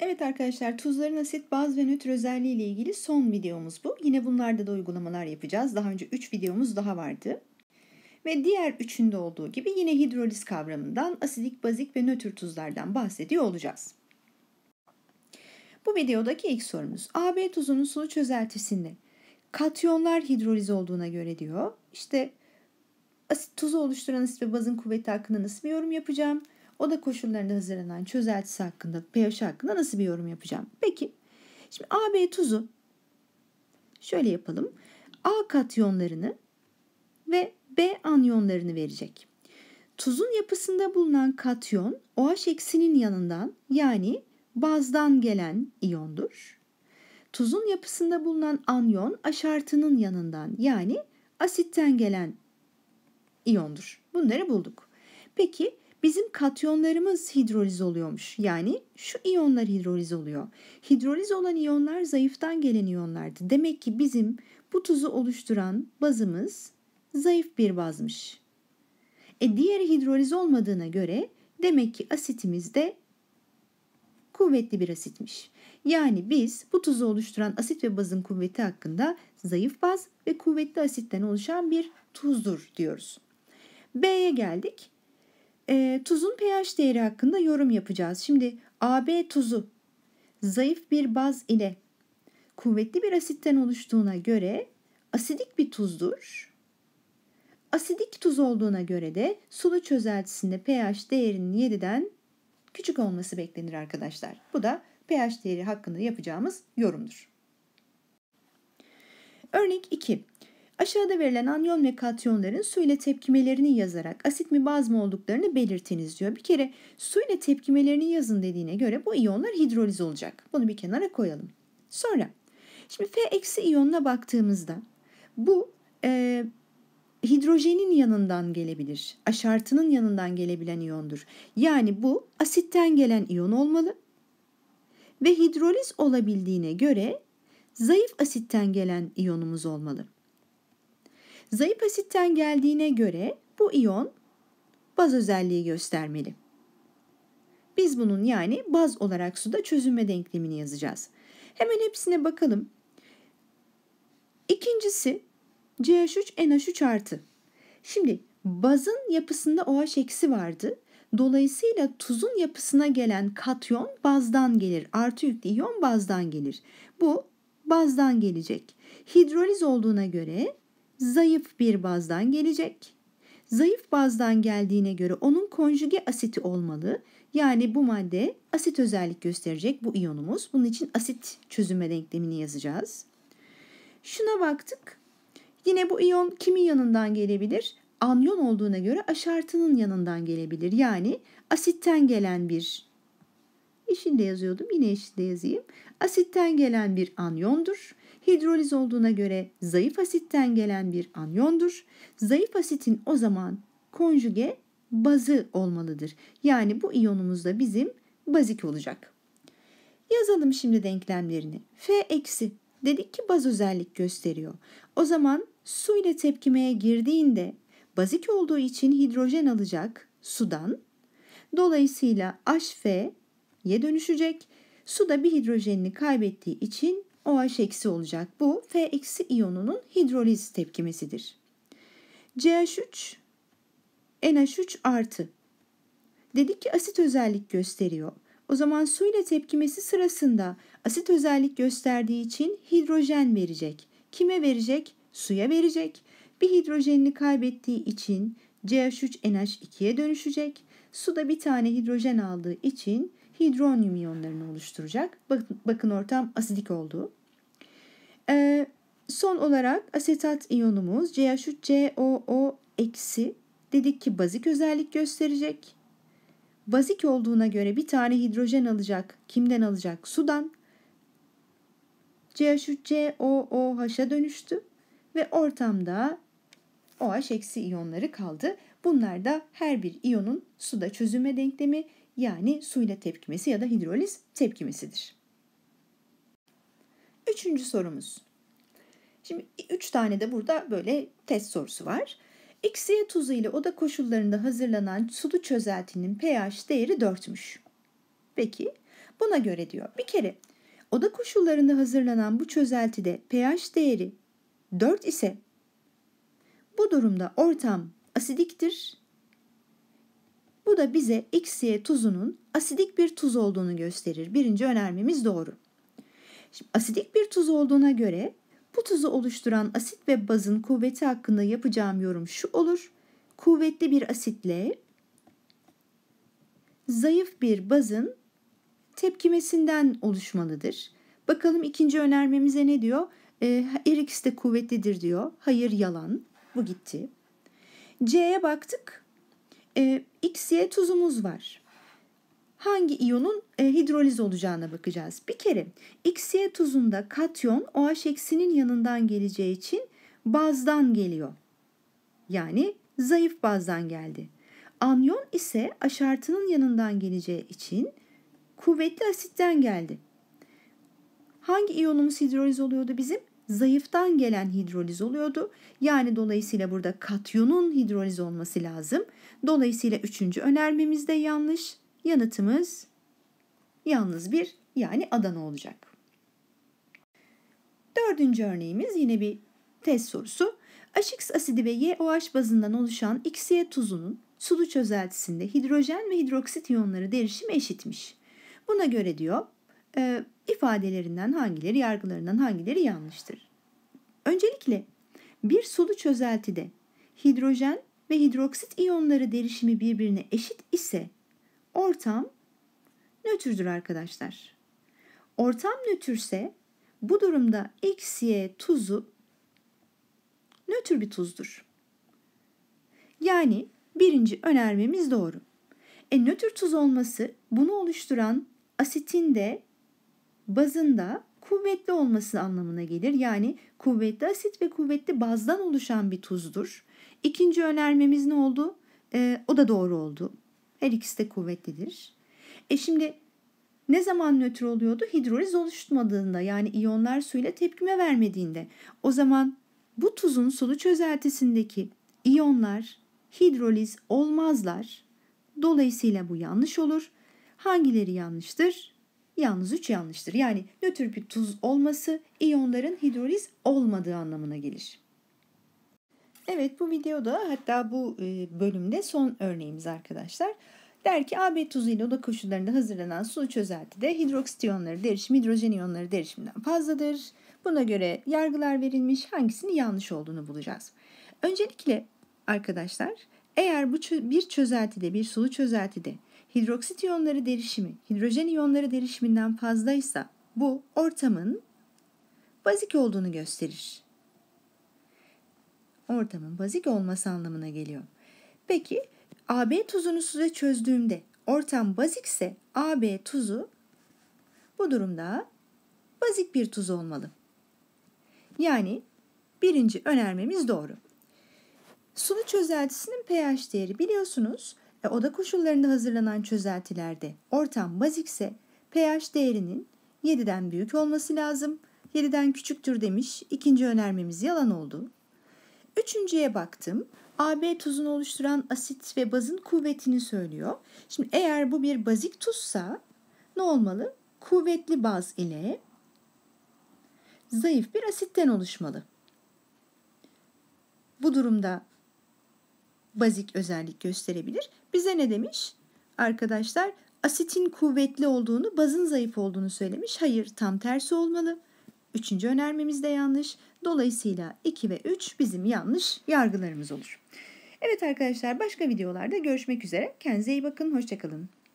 Evet arkadaşlar tuzların asit, baz ve nötr özelliği ile ilgili son videomuz bu. Yine bunlarda da uygulamalar yapacağız. Daha önce 3 videomuz daha vardı. Ve diğer üçünde olduğu gibi yine hidroliz kavramından asidik, bazik ve nötr tuzlardan bahsediyor olacağız. Bu videodaki ilk sorumuz AB tuzunun sulu çözeltisinde katyonlar hidroliz olduğuna göre diyor. İşte asit tuzu oluşturan asit ve bazın kuvveti hakkında nasıl bir yorum yapacağım? O da koşullarında hazırlanan çözeltisi hakkında, pH hakkında nasıl bir yorum yapacağım? Peki, şimdi AB tuzu şöyle yapalım. A katyonlarını ve B anyonlarını verecek. Tuzun yapısında bulunan katyon OH eksinin yanından yani bazdan gelen iyondur. Tuzun yapısında bulunan anyon aşartının yanından yani asitten gelen iyondur. Bunları bulduk. Peki Bizim katyonlarımız hidroliz oluyormuş. Yani şu iyonlar hidroliz oluyor. Hidroliz olan iyonlar zayıftan gelen iyonlardı. Demek ki bizim bu tuzu oluşturan bazımız zayıf bir bazmış. E diğer hidroliz olmadığına göre demek ki asitimiz de kuvvetli bir asitmiş. Yani biz bu tuzu oluşturan asit ve bazın kuvveti hakkında zayıf baz ve kuvvetli asitten oluşan bir tuzdur diyoruz. B'ye geldik. E, tuzun pH değeri hakkında yorum yapacağız. Şimdi AB tuzu zayıf bir baz ile kuvvetli bir asitten oluştuğuna göre asidik bir tuzdur. Asidik tuz olduğuna göre de sulu çözeltisinde pH değerinin 7'den küçük olması beklenir arkadaşlar. Bu da pH değeri hakkında yapacağımız yorumdur. Örnek 2. Aşağıda verilen anyon ve katyonların su ile tepkimelerini yazarak asit mi baz mı olduklarını belirtiniz diyor. Bir kere su ile tepkimelerini yazın dediğine göre bu iyonlar hidroliz olacak. Bunu bir kenara koyalım. Sonra şimdi F eksi iyonuna baktığımızda bu e, hidrojenin yanından gelebilir. Aşartının yanından gelebilen iyondur. Yani bu asitten gelen iyon olmalı ve hidroliz olabildiğine göre zayıf asitten gelen iyonumuz olmalı. Zayıf asitten geldiğine göre bu iyon baz özelliği göstermeli. Biz bunun yani baz olarak suda çözünme denklemini yazacağız. Hemen hepsine bakalım. İkincisi CH3NH3 artı. Şimdi bazın yapısında OH eksi vardı. Dolayısıyla tuzun yapısına gelen katyon bazdan gelir. Artı yüklü iyon bazdan gelir. Bu bazdan gelecek. Hidroliz olduğuna göre zayıf bir bazdan gelecek. Zayıf bazdan geldiğine göre onun konjüge asiti olmalı. Yani bu madde asit özellik gösterecek bu iyonumuz. Bunun için asit çözünme denklemini yazacağız. Şuna baktık. Yine bu iyon kimin yanından gelebilir? Anyon olduğuna göre aşartının yanından gelebilir. Yani asitten gelen bir eşinde yazıyordum. Yine eşinde yazayım. Asitten gelen bir anyondur hidroliz olduğuna göre zayıf asitten gelen bir anyondur. Zayıf asitin o zaman konjuge bazı olmalıdır. Yani bu iyonumuz da bizim bazik olacak. Yazalım şimdi denklemlerini. F eksi dedik ki baz özellik gösteriyor. O zaman su ile tepkimeye girdiğinde bazik olduğu için hidrojen alacak sudan. Dolayısıyla HF'ye dönüşecek. Su da bir hidrojenini kaybettiği için OH olacak. Bu F iyonunun hidroliz tepkimesidir. CH3 NH3 artı. Dedik ki asit özellik gösteriyor. O zaman su ile tepkimesi sırasında asit özellik gösterdiği için hidrojen verecek. Kime verecek? Suya verecek. Bir hidrojenini kaybettiği için CH3NH2'ye dönüşecek. Suda bir tane hidrojen aldığı için hidronyum iyonlarını oluşturacak. Bakın, bakın ortam asidik olduğu. E, son olarak asetat iyonumuz CH3COO dedik ki bazik özellik gösterecek. Bazik olduğuna göre bir tane hidrojen alacak. Kimden alacak? Sudan. CH3COOH'a dönüştü ve ortamda OH iyonları kaldı. Bunlar da her bir iyonun suda çözünme denklemi yani suyla tepkimesi ya da hidroliz tepkimesidir. Üçüncü sorumuz. Şimdi üç tane de burada böyle test sorusu var. XY tuzu ile oda koşullarında hazırlanan sulu çözeltinin pH değeri 4'müş. Peki buna göre diyor. Bir kere oda koşullarında hazırlanan bu çözeltide pH değeri 4 ise bu durumda ortam asidiktir. Bu da bize XY tuzunun asidik bir tuz olduğunu gösterir. Birinci önermemiz doğru. Şimdi asidik bir tuz olduğuna göre bu tuzu oluşturan asit ve bazın kuvveti hakkında yapacağım yorum şu olur. Kuvvetli bir asitle zayıf bir bazın tepkimesinden oluşmalıdır. Bakalım ikinci önermemize ne diyor? E, her ikisi de kuvvetlidir diyor. Hayır yalan. Bu gitti. C'ye baktık. E, ee, X'ye tuzumuz var hangi iyonun e, hidroliz olacağına bakacağız. Bir kere XY tuzunda katyon OH eksinin yanından geleceği için bazdan geliyor. Yani zayıf bazdan geldi. Anyon ise aşartının yanından geleceği için kuvvetli asitten geldi. Hangi iyonumuz hidroliz oluyordu bizim? Zayıftan gelen hidroliz oluyordu. Yani dolayısıyla burada katyonun hidroliz olması lazım. Dolayısıyla üçüncü önermemiz de yanlış. Yanıtımız yalnız bir yani Adana olacak. Dördüncü örneğimiz yine bir test sorusu. Aşıks asidi ve YOH bazından oluşan XY tuzunun sulu çözeltisinde hidrojen ve hidroksit iyonları derişimi eşitmiş. Buna göre diyor e, ifadelerinden hangileri yargılarından hangileri yanlıştır. Öncelikle bir sulu çözeltide hidrojen ve hidroksit iyonları derişimi birbirine eşit ise ortam nötrdür arkadaşlar. Ortam nötrse bu durumda x, y tuzu nötr bir tuzdur. Yani birinci önermemiz doğru. E nötr tuz olması bunu oluşturan asitin de bazında kuvvetli olması anlamına gelir. Yani kuvvetli asit ve kuvvetli bazdan oluşan bir tuzdur. İkinci önermemiz ne oldu? E, o da doğru oldu. Her ikisi de kuvvetlidir. E şimdi ne zaman nötr oluyordu? Hidroliz oluşmadığında yani iyonlar suyla tepkime vermediğinde. O zaman bu tuzun sulu çözeltisindeki iyonlar hidroliz olmazlar. Dolayısıyla bu yanlış olur. Hangileri yanlıştır? Yalnız üç yanlıştır. Yani nötr bir tuz olması iyonların hidroliz olmadığı anlamına gelir. Evet bu videoda hatta bu e, bölümde son örneğimiz arkadaşlar. Der ki AB tuzu ile oda koşullarında hazırlanan su çözeltide hidroksit iyonları derişimi hidrojen iyonları derişiminden fazladır. Buna göre yargılar verilmiş hangisinin yanlış olduğunu bulacağız. Öncelikle arkadaşlar eğer bu bir çözeltide bir sulu çözeltide hidroksit iyonları derişimi hidrojen iyonları derişiminden fazlaysa bu ortamın bazik olduğunu gösterir ortamın bazik olması anlamına geliyor. Peki AB tuzunu suda çözdüğümde ortam bazikse AB tuzu bu durumda bazik bir tuz olmalı. Yani birinci önermemiz doğru. Sulu çözeltisinin pH değeri biliyorsunuz e, oda koşullarında hazırlanan çözeltilerde ortam bazikse pH değerinin 7'den büyük olması lazım. 7'den küçüktür demiş. ikinci önermemiz yalan oldu. Üçüncüye baktım. AB tuzunu oluşturan asit ve bazın kuvvetini söylüyor. Şimdi eğer bu bir bazik tuzsa ne olmalı? Kuvvetli baz ile zayıf bir asitten oluşmalı. Bu durumda bazik özellik gösterebilir. Bize ne demiş? Arkadaşlar asitin kuvvetli olduğunu, bazın zayıf olduğunu söylemiş. Hayır, tam tersi olmalı. Üçüncü önermemiz de yanlış. Dolayısıyla 2 ve 3 bizim yanlış yargılarımız olur. Evet arkadaşlar başka videolarda görüşmek üzere. Kendinize iyi bakın. Hoşçakalın.